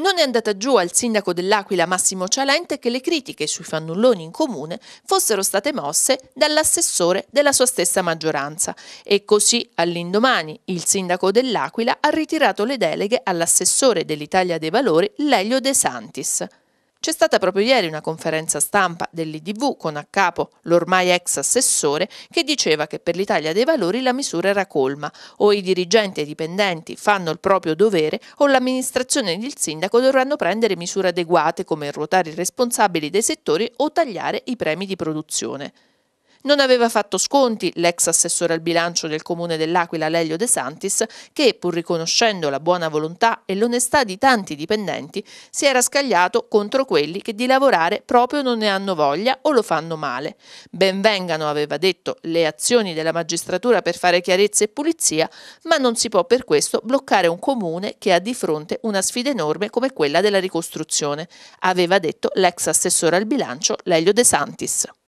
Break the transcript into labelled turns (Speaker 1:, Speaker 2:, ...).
Speaker 1: Non è andata giù al sindaco dell'Aquila Massimo Cialente che le critiche sui fannulloni in comune fossero state mosse dall'assessore della sua stessa maggioranza e così all'indomani il sindaco dell'Aquila ha ritirato le deleghe all'assessore dell'Italia dei Valori Lelio De Santis. C'è stata proprio ieri una conferenza stampa dell'IDV con a capo l'ormai ex assessore che diceva che per l'Italia dei Valori la misura era colma, o i dirigenti e i dipendenti fanno il proprio dovere o l'amministrazione ed il sindaco dovranno prendere misure adeguate come ruotare i responsabili dei settori o tagliare i premi di produzione. Non aveva fatto sconti l'ex assessore al bilancio del comune dell'Aquila Lelio De Santis che, pur riconoscendo la buona volontà e l'onestà di tanti dipendenti, si era scagliato contro quelli che di lavorare proprio non ne hanno voglia o lo fanno male. Ben vengano, aveva detto, le azioni della magistratura per fare chiarezza e pulizia, ma non si può per questo bloccare un comune che ha di fronte una sfida enorme come quella della ricostruzione, aveva detto l'ex assessore al bilancio Lelio De Santis.